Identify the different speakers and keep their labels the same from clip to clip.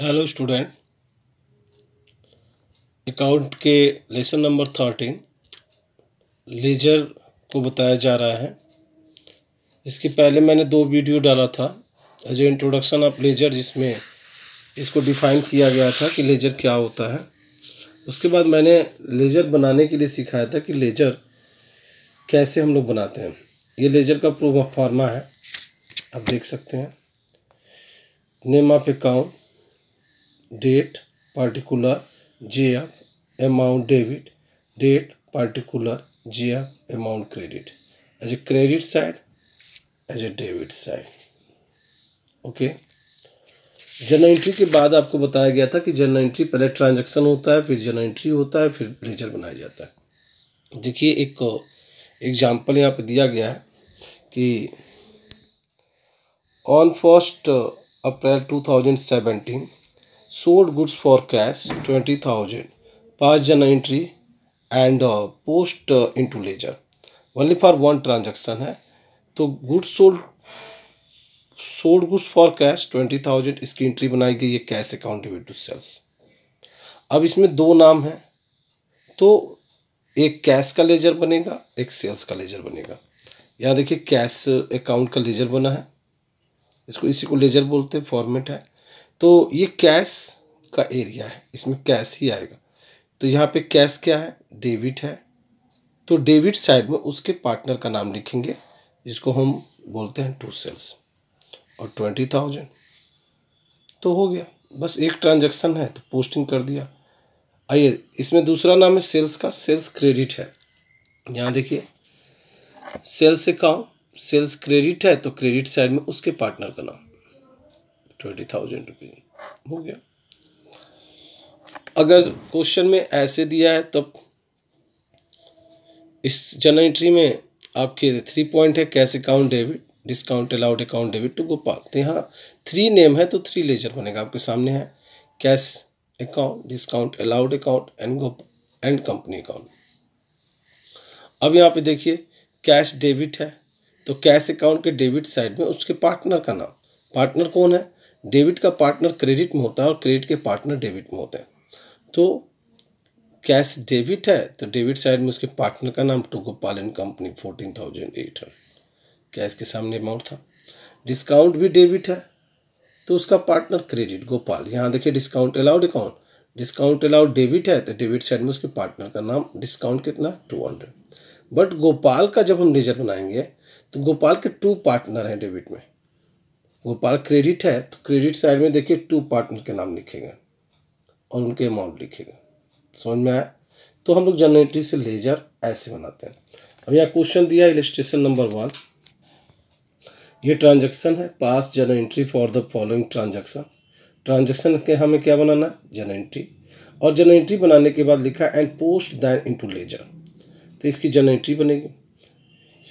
Speaker 1: hello student account के lesson number thirteen ledger को बताया जा रहा है इसके पहले मैंने दो वीडियो डाला था as a introduction of ledger जिसमें इसको डिफाइन किया गया था कि लेजर क्या होता है उसके बाद मैंने लेजर बनाने के लिए सिखाया था कि लेजर कैसे हम लोग बनाते हैं ये लेजर का प्रूफ है आप देख सकते हैं name of account date particular J F amount debit date particular J F amount credit as a credit side as a debit side okay journal entry के बाद आपको बताया गया था कि जन एंट्री पहले ट्रांजैक्शन होता है फिर जन एंट्री होता है फिर लेजर बनाया जाता है देखिए एक एग्जांपल यहाँ पे दिया गया है कि on first April two thousand seventeen sold goods for cash 20,000 pass an entry and uh, post uh, into ledger only for one transaction है तो goods sold sold goods for cash 20,000 इसकी entry बनाई गई है cash account debit to sales अब इसमें दो नाम हैं तो एक कैश का लेजर बनेगा एक सेल्स का लेजर बनेगा यहाँ देखिए कैश अकाउंट का लेजर बना है इसको इसी को लेजर बोलते हैं फॉर्मेट है तो ये कैश का एरिया है इसमें कैश ही आएगा तो यहाँ पे कैश क्या है डेबिट है तो डेबिट साइड में उसके पार्टनर का नाम लिखेंगे जिसको हम बोलते हैं टू सेल्स और ट्वेंटी थाउजेंड तो हो गया बस एक ट्रांजैक्शन है तो पोस्टिंग कर दिया आइए इसमें दूसरा नाम है सेल्स का सेल्स क्रेडिट है यहाँ देखिए सेल्स अकाउंट सेल्स क्रेडिट है तो क्रेडिट साइड में उसके पार्टनर का नाम ट्वेंटी थाउजेंड रुपीज हो गया अगर क्वेश्चन में ऐसे दिया है तब इस जनरल एंट्री में आपके थ्री पॉइंट है cash account debit discount allowed account debit to Gopal तो यहाँ थ्री नेम है तो थ्री लेजर बनेगा आपके सामने है cash account discount allowed account and Gopal and company account अब यहाँ पे देखिए कैश डेबिट है तो कैश अकाउंट के डेबिट साइड में उसके पार्टनर का नाम पार्टनर कौन है डेबिट का पार्टनर क्रेडिट में होता है और क्रेडिट के पार्टनर डेबिट में होते हैं तो कैश डेबिट है तो डेबिट साइड में उसके पार्टनर का नाम Gopal and company fourteen thousand eight hundred cash के सामने अमाउंट था डिस्काउंट भी डेबिट है तो उसका पार्टनर क्रेडिट गोपाल यहाँ देखिए discount allowed account discount allowed debit है तो डेबिट साइड में उसके पार्टनर का नाम डिस्काउंट कितना टू हंड्रेड बट गोपाल का जब हम लेजर बनाएंगे तो गोपाल के टू पार्टनर हैं डेबिट में गोपाल क्रेडिट है तो क्रेडिट साइड में देखिए टू पार्टनर के नाम लिखेंगे और उनके अमाउंट लिखेंगे समझ में आया तो हम लोग जनरेटरी से लेजर ऐसे बनाते हैं अब यहाँ क्वेश्चन दिया इलेस्ट्रेशन नंबर वन ये ट्रांजेक्शन है pass journal entry for the following transaction transaction के हमें क्या बनाना है जन एंट्री और जन एंट्री बनाने के बाद लिखा and post then into ledger तो इसकी जन एंट्री बनेगी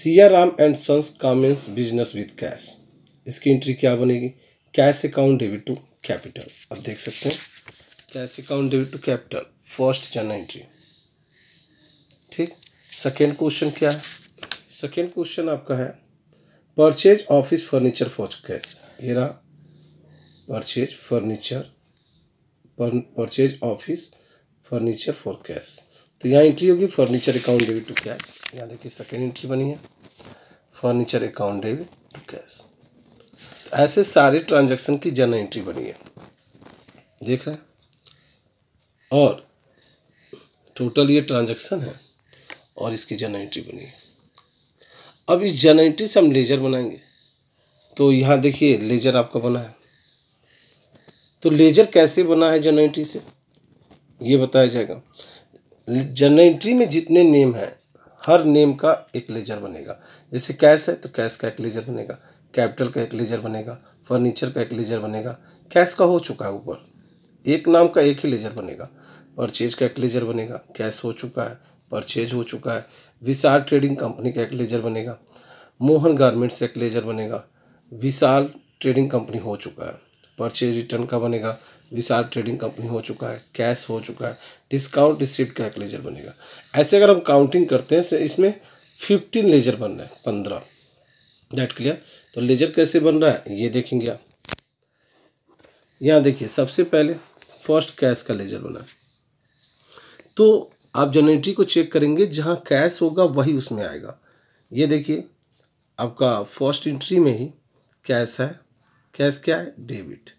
Speaker 1: Siya Ram and sons commence business with cash इसकी एंट्री क्या बनेगी cash account debit to capital अब देख सकते हैं cash account debit to capital first journal entry ठीक सेकेंड क्वेश्चन क्या है सेकेंड क्वेश्चन आपका है purchase office furniture for cash ये रहा purchase furniture purchase office furniture for cash तो यहाँ एंट्री होगी furniture account debit to cash यहाँ देखिए सेकेंड एंट्री बनी है furniture account debit to cash ऐसे सारे ट्रांजैक्शन की जर्नल एंट्री बनी है देख रहे हैं और टोटल ये ट्रांजैक्शन है और इसकी जर्नल एंट्री बनी है अब इस जर्नल एंट्री से हम लेजर बनाएंगे तो यहाँ देखिए लेजर आपका बना है तो लेजर कैसे बना है जर्नल एंट्री से ये बताया जाएगा जर्नल एंट्री में जितने नेम हैं हर नेम का एक लेजर बनेगा जैसे कैश है तो कैश का एक लेजर बनेगा कैपिटल का एक लेजर बनेगा फर्नीचर का एक लेजर बनेगा कैश का हो चुका है ऊपर एक नाम का एक ही लेजर बनेगा परचेज का एक लेजर बनेगा कैश हो चुका है परचेज हो चुका है विशाल ट्रेडिंग कंपनी का एक लेजर बनेगा मोहन गारमेंट्स एक लेजर बनेगा विशाल ट्रेडिंग कंपनी हो चुका है परचेज रिटर्न का बनेगा विशाल ट्रेडिंग कंपनी हो चुका है कैश हो चुका है डिस्काउंट रिसिप्ट का एक लेजर बनेगा ऐसे अगर हम काउंटिंग करते हैं इसमें फिफ्टीन लेजर बन रहे हैं पंद्रह डेट क्लियर तो लेजर कैसे बन रहा है ये देखेंगे आप यहाँ देखिए सबसे पहले फर्स्ट कैश का लेजर बना तो आप जनरेटरी को चेक करेंगे जहाँ कैश होगा वही उसमें आएगा ये देखिए आपका फर्स्ट इंट्री में ही कैश है कैश क्या है डेबिट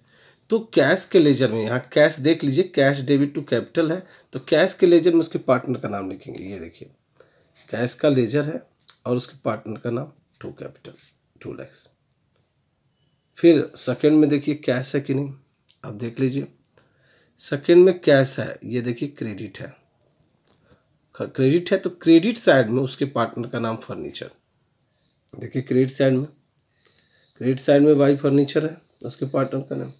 Speaker 1: तो कैश के लेजर में यहाँ कैश देख लीजिए कैश डेबिट टू कैपिटल है तो कैश के लेजर में उसके पार्टनर का नाम लिखेंगे ये देखिए कैश का लेजर है और उसके पार्टनर का नाम टू कैपिटल टू लैक्स फिर सेकंड में देखिए कैश है कि नहीं आप देख लीजिए सेकंड में कैश है ये देखिए क्रेडिट है क्रेडिट है तो क्रेडिट साइड में उसके पार्टनर का नाम फर्नीचर देखिए क्रेडिट साइड में क्रेडिट साइड में बाई फर्नीचर है उसके पार्टनर का नाम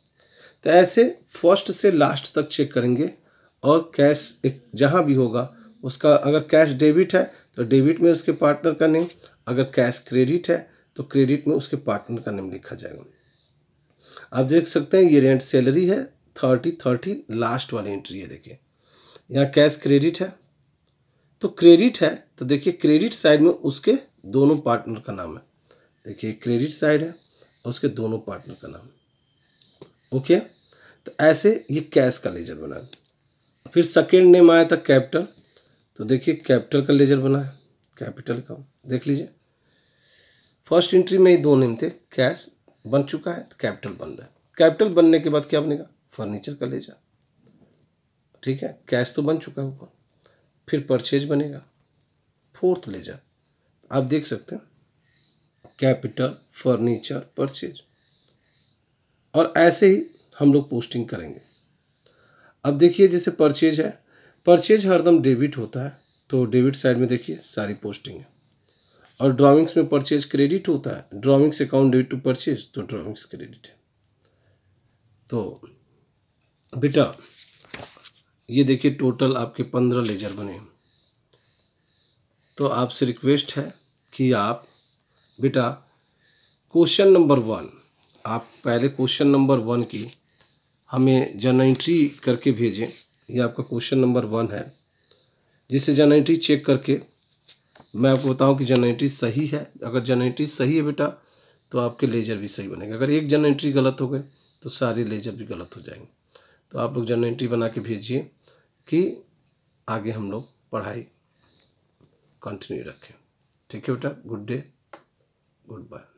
Speaker 1: तो ऐसे फर्स्ट से लास्ट तक चेक करेंगे और कैश एक जहाँ भी होगा उसका अगर कैश डेबिट है तो डेबिट में उसके पार्टनर का नेम अगर कैश क्रेडिट है तो क्रेडिट में उसके पार्टनर का नेम लिखा जाएगा आप देख सकते हैं ये रेंट सैलरी है थर्टी थर्टी लास्ट वाली एंट्री है देखिए यहाँ कैश क्रेडिट है तो क्रेडिट है तो देखिए क्रेडिट साइड में उसके दोनों पार्टनर का नाम है देखिए क्रेडिट साइड है और उसके दोनों पार्टनर का नाम ओके तो ऐसे ये कैश का लेजर बना फिर सेकेंड नेम आया था कैपिटल तो देखिए कैपिटल का लेजर बना है कैपिटल का देख लीजिए फर्स्ट एंट्री में ही दो नेम थे कैश बन चुका है तो कैपिटल बन रहा है कैपिटल बनने के बाद क्या बनेगा फर्नीचर का लेजर ठीक है कैश तो बन चुका है ऊपर फिर परचेज बनेगा फोर्थ लेजर आप देख सकते हैं कैपिटल फर्नीचर परचेज और ऐसे ही हम लोग पोस्टिंग करेंगे अब देखिए जैसे परचेज है परचेज हरदम डेबिट होता है तो डेबिट साइड में देखिए सारी पोस्टिंग है और ड्राॅइंग्स में परचेज क्रेडिट होता है drawings account debit to purchase तो ड्राइंग्स क्रेडिट है तो बेटा ये देखिए टोटल आपके पंद्रह लेजर बने तो आपसे रिक्वेस्ट है कि आप बेटा क्वेश्चन नंबर वन आप पहले क्वेश्चन नंबर वन की हमें जन एंट्री करके भेजें ये आपका क्वेश्चन नंबर वन है जिसे जेनेटिक चेक करके मैं आपको बताऊं कि जेनेटिक सही है अगर जेनेटिक सही है बेटा तो आपके लेजर भी सही बनेंगे अगर एक जेनेट्री गलत हो गए तो सारे लेजर भी गलत हो जाएंगे तो आप लोग जेनेट्री बना के भेजिए कि आगे हम लोग पढ़ाई कंटिन्यू रखें ठीक है बेटा गुड डे गुड बाय